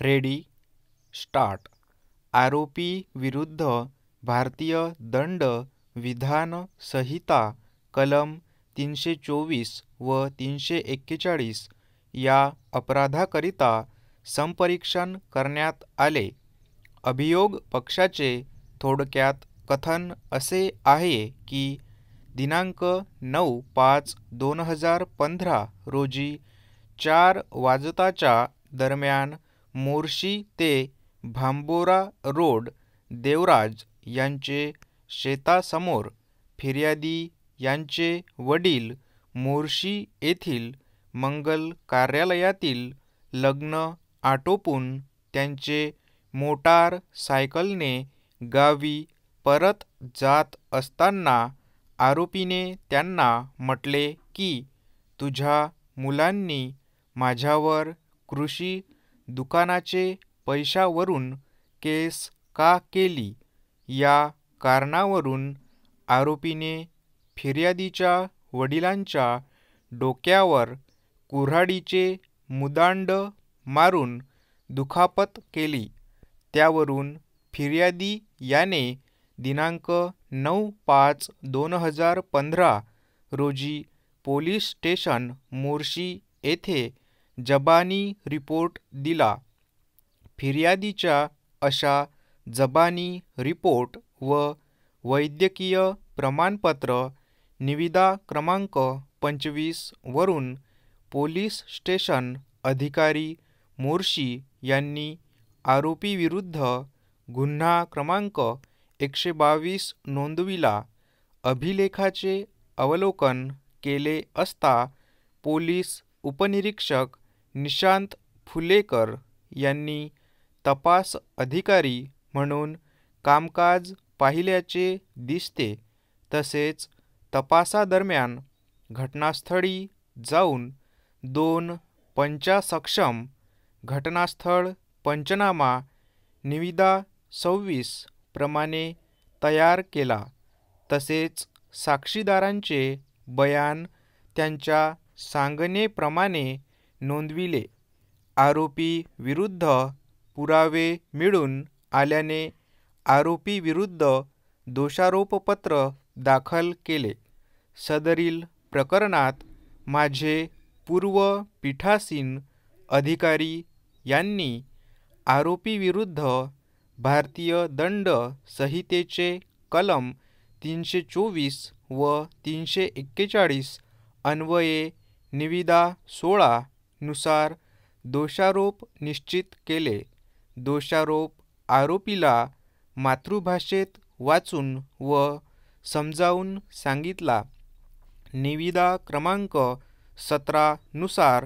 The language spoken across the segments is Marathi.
रेडी स्टार्ट आरोपी विरुद्ध भारतीय दंड विधान संहिता कलम तीनशे चोवीस व तीनशे एक्केचाळीस या अपराधाकरिता संपरीक्षण करण्यात आले अभियोग पक्षाचे थोडक्यात कथन असे आहे की दिनांक नऊ पाच दोन हजार पंधरा रोजी चार वाजताच्या दरम्यान मोर्शी ते भांबोरा रोड देवराज यांचे शेतासमोर फिर्यादी यांचे वडील मोर्शी येथील मंगल कार्यालयातील लग्न आटोपून त्यांचे मोटार सायकलने गावी परत जात असताना आरोपीने त्यांना म्हटले की तुझ्या मुलांनी माझ्यावर कृषी दुकानाचे पैशावरून केस का केली या कारणावरून आरोपीने फिर्यादीच्या वडिलांच्या डोक्यावर कुऱ्हाडीचे मुदांड मारून दुखापत केली. त्यावरून फिर्यादी याने दिनांक नऊ पाच दोन हजार पंधरा रोजी पोलीस स्टेशन मोर्शी येथे जबानी रिपोर्ट दिला फिर्यादीच्या अशा जबानी रिपोर्ट व वैद्यकीय प्रमाणपत्र निविदा क्रमांक पंचवीसवरून पोलीस स्टेशन अधिकारी मोर्शी यांनी आरोपीविरुद्ध गुन्हा क्रमांक एकशे बावीस नोंदविला अभिलेखाचे अवलोकन केले असता पोलीस उपनिरीक्षक निशांत फुलेकर यांनी तपास अधिकारी म्हणून कामकाज पाहिल्याचे दिसते तसेच तपासादरम्यान घटनास्थळी जाऊन दोन पंचासक्षम घटनास्थळ पंचनामा निविदा सव्वीस प्रमाणे तयार केला तसेच साक्षीदारांचे बयान त्यांच्या सांगणेप्रमाणे नोंदविले विरुद्ध पुरावे मिळून आल्याने आरोपी विरुद्ध दोषारोपपत्र दाखल केले सदरील प्रकरणात माझे पूर्व पीठासीन अधिकारी यांनी आरोपीविरुद्ध भारतीय दंड संहितेचे कलम तीनशे चोवीस व तीनशे एक्केचाळीस अन्वये निविदा सोळा नुसार दोषारोप निश्चित केले दोषारोप आरोपीला मातृभाषेत वाचून व समजावून सांगितला निविदा क्रमांक सतरानुसार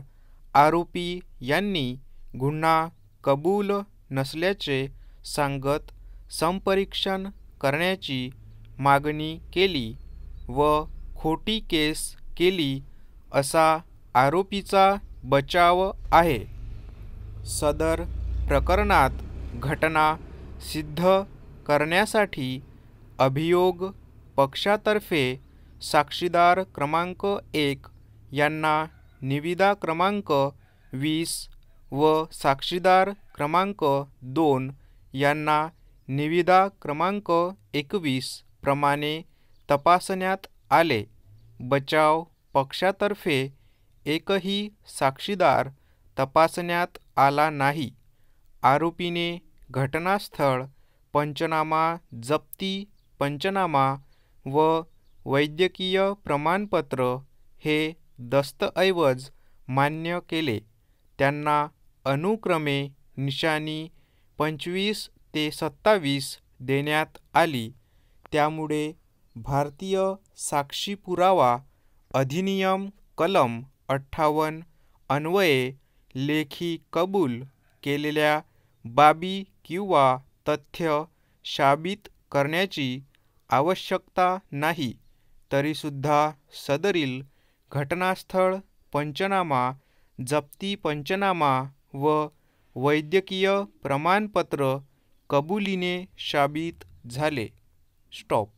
आरोपी यांनी गुन्हा कबूल नसल्याचे सांगत संपरीक्षण करण्याची मागणी केली व खोटी केस केली असा आरोपीचा बचाव आहे सदर प्रकरणात घटना सिद्ध करण्यासाठी अभियोग पक्षातर्फे साक्षीदार क्रमांक एक यांना निविदा क्रमांक वीस व साक्षीदार क्रमांक दोन यांना निविदा क्रमांक एकवीस प्रमाणे तपासण्यात आले बचाव पक्षातर्फे एकही साक्षीदार तपासण्यात आला नाही आरोपीने घटनास्थळ पंचनामा जप्ती पंचनामा व वैद्यकीय प्रमाणपत्र हे दस्तऐवज मान्य केले त्यांना अनुक्रमे निशानी पंचवीस ते सत्तावीस देण्यात आली त्यामुळे भारतीय साक्षीपुरावा अधिनियम कलम अठ्ठावन्न अन्वये लेखी कबूल केलेल्या बाबी किंवा तथ्य शाबित करण्याची आवश्यकता नाही तरीसुद्धा सदरील घटनास्थळ पंचनामा जप्ती पंचनामा व वैद्यकीय प्रमाणपत्र कबुलीने शाबित झाले स्टॉप